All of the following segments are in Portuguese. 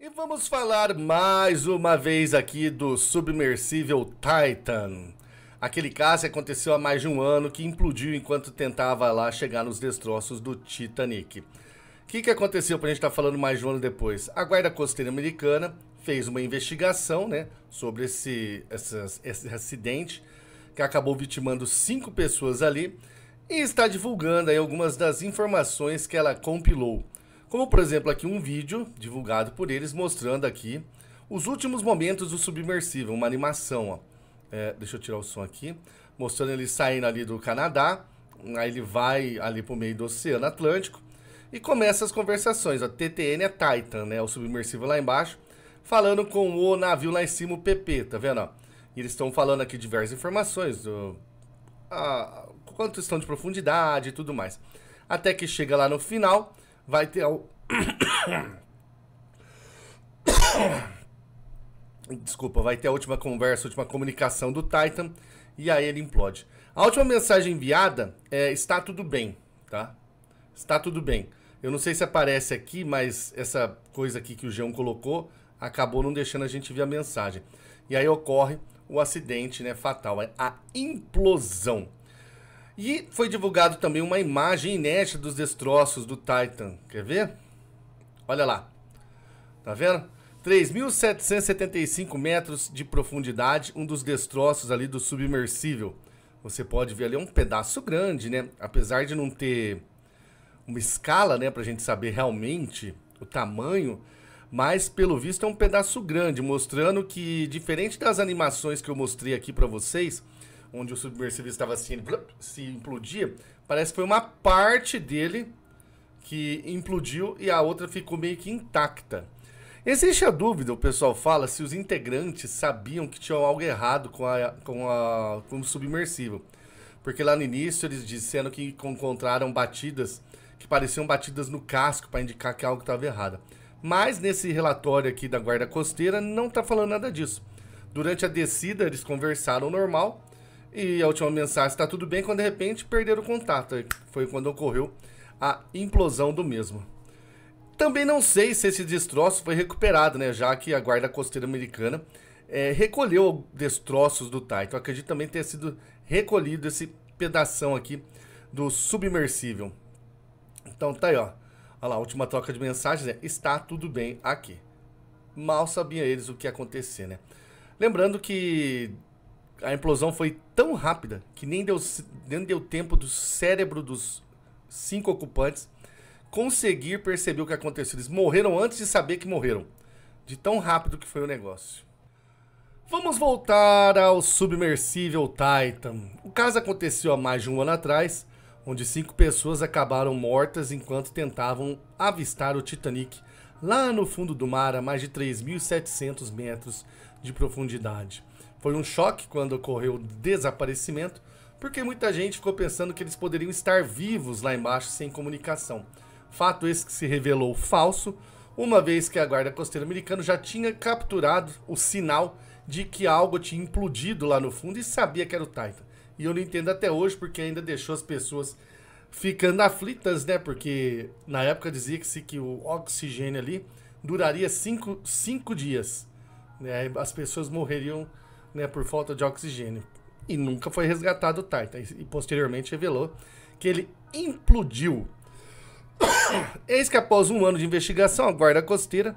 E vamos falar mais uma vez aqui do submersível Titan. Aquele caso aconteceu há mais de um ano que implodiu enquanto tentava lá chegar nos destroços do Titanic. O que, que aconteceu para a gente estar tá falando mais de um ano depois? A Guarda Costeira Americana fez uma investigação né, sobre esse, esse, esse acidente que acabou vitimando cinco pessoas ali e está divulgando aí algumas das informações que ela compilou. Como por exemplo aqui um vídeo divulgado por eles mostrando aqui os últimos momentos do Submersível, uma animação, ó. É, deixa eu tirar o som aqui, mostrando ele saindo ali do Canadá, aí ele vai ali pro meio do Oceano Atlântico e começa as conversações, a TTN é Titan, né, o submersível lá embaixo, falando com o navio lá em cima, o PP, tá vendo, ó? E eles estão falando aqui diversas informações, do, a, ah, quanto estão de profundidade e tudo mais. Até que chega lá no final, vai ter o Desculpa, vai ter a última conversa, a última comunicação do Titan e aí ele implode. A última mensagem enviada é está tudo bem, tá? Está tudo bem. Eu não sei se aparece aqui, mas essa coisa aqui que o João colocou acabou não deixando a gente ver a mensagem. E aí ocorre o acidente, né, fatal, é a implosão. E foi divulgado também uma imagem inédita dos destroços do Titan. Quer ver? Olha lá. Tá vendo? 3.775 metros de profundidade, um dos destroços ali do submersível. Você pode ver ali é um pedaço grande, né? Apesar de não ter uma escala, né, pra gente saber realmente o tamanho, mas pelo visto é um pedaço grande, mostrando que diferente das animações que eu mostrei aqui para vocês, onde o submersível estava se, se implodia, parece que foi uma parte dele que implodiu e a outra ficou meio que intacta. Existe a dúvida, o pessoal fala, se os integrantes sabiam que tinha algo errado com, a, com, a, com o submersível. Porque lá no início eles disseram que encontraram batidas que pareciam batidas no casco para indicar que algo estava errado. Mas nesse relatório aqui da Guarda Costeira não está falando nada disso. Durante a descida eles conversaram normal e a última mensagem está tudo bem quando de repente perderam o contato. Foi quando ocorreu a implosão do mesmo. Também não sei se esse destroço foi recuperado, né? Já que a guarda costeira americana é, recolheu destroços do Titan. Acredito também ter sido recolhido esse pedaço aqui do submersível. Então tá aí, ó. Olha lá, a última troca de mensagens é está tudo bem aqui. Mal sabiam eles o que ia acontecer, né? Lembrando que a implosão foi tão rápida que nem deu, nem deu tempo do cérebro dos cinco ocupantes conseguir perceber o que aconteceu. Eles morreram antes de saber que morreram. De tão rápido que foi o negócio. Vamos voltar ao submersível Titan. O caso aconteceu há mais de um ano atrás, onde cinco pessoas acabaram mortas enquanto tentavam avistar o Titanic lá no fundo do mar a mais de 3.700 metros de profundidade. Foi um choque quando ocorreu o desaparecimento, porque muita gente ficou pensando que eles poderiam estar vivos lá embaixo sem comunicação. Fato esse que se revelou falso, uma vez que a guarda costeira americana já tinha capturado o sinal de que algo tinha implodido lá no fundo e sabia que era o Titan. E eu não entendo até hoje porque ainda deixou as pessoas ficando aflitas, né? Porque na época dizia-se que o oxigênio ali duraria cinco, cinco dias. Né? As pessoas morreriam né, por falta de oxigênio. E nunca foi resgatado o Titan. E posteriormente revelou que ele implodiu. Eis que após um ano de investigação, a guarda costeira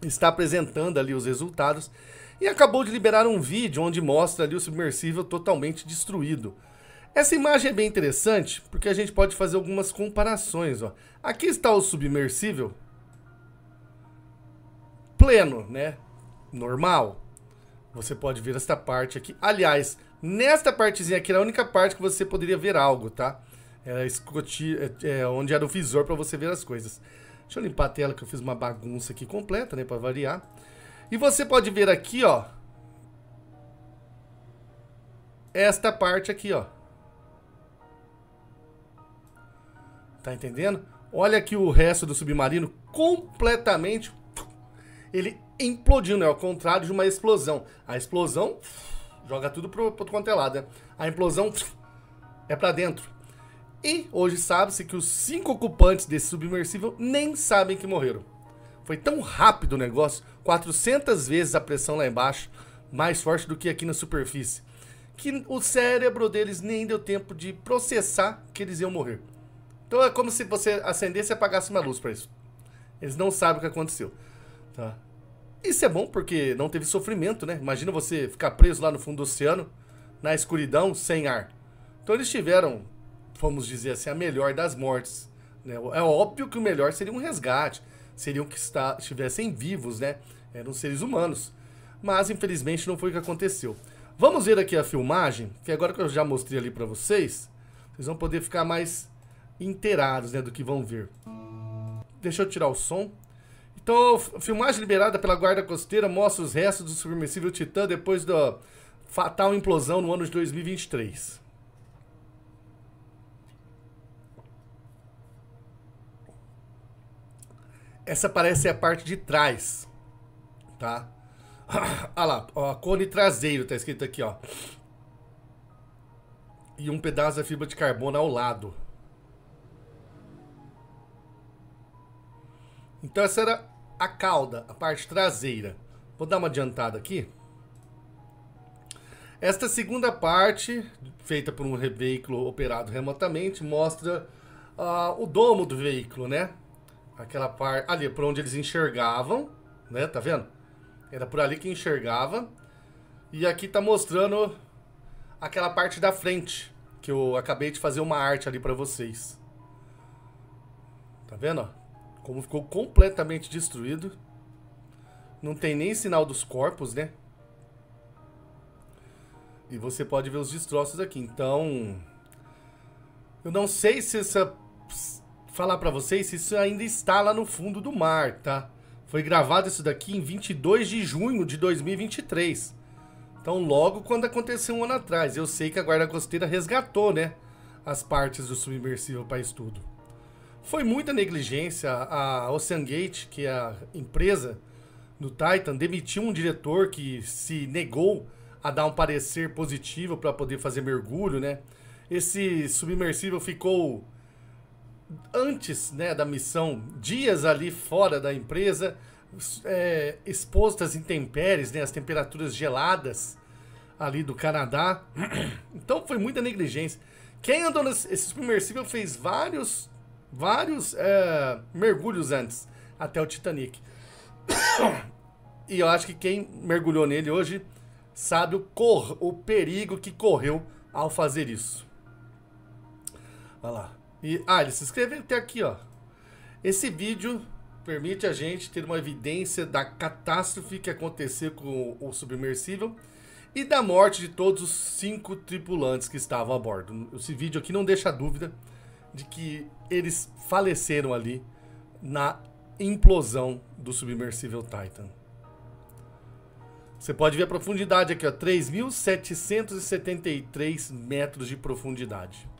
está apresentando ali os resultados e acabou de liberar um vídeo onde mostra ali o submersível totalmente destruído. Essa imagem é bem interessante porque a gente pode fazer algumas comparações. Ó. Aqui está o submersível pleno, né? Normal. Você pode ver esta parte aqui. Aliás, nesta partezinha aqui era a única parte que você poderia ver algo, tá? Era é escoti, é, é, onde era o visor para você ver as coisas. Deixa eu limpar a tela que eu fiz uma bagunça aqui completa, né? Para variar. E você pode ver aqui, ó. Esta parte aqui, ó. Tá entendendo? Olha aqui o resto do submarino completamente... Ele implodindo, é né? o contrário de uma explosão. A explosão joga tudo pro, outro quanto é lado, né? A implosão é para dentro. E hoje sabe-se que os cinco ocupantes desse submersível nem sabem que morreram. Foi tão rápido o negócio, 400 vezes a pressão lá embaixo, mais forte do que aqui na superfície, que o cérebro deles nem deu tempo de processar que eles iam morrer. Então é como se você acendesse e apagasse uma luz para isso. Eles não sabem o que aconteceu. Tá? Isso é bom porque não teve sofrimento, né? Imagina você ficar preso lá no fundo do oceano, na escuridão, sem ar. Então eles tiveram, vamos dizer assim, a melhor das mortes. Né? É óbvio que o melhor seria um resgate, seriam que está, estivessem vivos, né? Eram seres humanos. Mas infelizmente não foi o que aconteceu. Vamos ver aqui a filmagem, que agora que eu já mostrei ali para vocês, vocês vão poder ficar mais inteirados né, do que vão ver. Deixa eu tirar o som. Então, filmagem liberada pela Guarda Costeira mostra os restos do submersível Titã depois da fatal implosão no ano de 2023. Essa parece ser a parte de trás, tá? Olha, ah lá, ó, cone traseiro, tá escrito aqui, ó. E um pedaço da fibra de carbono ao lado. Então essa era a cauda, a parte traseira. Vou dar uma adiantada aqui. Esta segunda parte, feita por um veículo operado remotamente, mostra uh, o domo do veículo, né? Aquela parte ali, por onde eles enxergavam, né? Tá vendo? Era por ali que enxergava. E aqui tá mostrando aquela parte da frente, que eu acabei de fazer uma arte ali para vocês. Tá vendo? Como ficou completamente destruído. Não tem nem sinal dos corpos, né? E você pode ver os destroços aqui. Então, eu não sei se essa falar para vocês se isso ainda está lá no fundo do mar, tá? Foi gravado isso daqui em 22 de junho de 2023. Então, logo quando aconteceu um ano atrás, eu sei que a guarda costeira resgatou, né, as partes do submersível para estudo. Foi muita negligência. A Ocean Gate, que é a empresa do Titan, demitiu um diretor que se negou a dar um parecer positivo para poder fazer mergulho, né? Esse submersível ficou antes né, da missão, dias ali fora da empresa, é, exposto às intempéries, né, às temperaturas geladas ali do Canadá. Então foi muita negligência. Quem andou nesse submersível fez vários vários é, mergulhos antes, até o Titanic. e eu acho que quem mergulhou nele hoje sabe o, cor, o perigo que correu ao fazer isso. Olha lá. E, ah, ele se inscreveu até aqui, ó. Esse vídeo permite a gente ter uma evidência da catástrofe que aconteceu com o submersível e da morte de todos os cinco tripulantes que estavam a bordo. Esse vídeo aqui não deixa dúvida de que eles faleceram ali na implosão do submersível Titan. Você pode ver a profundidade aqui, ó, 3.773 metros de profundidade.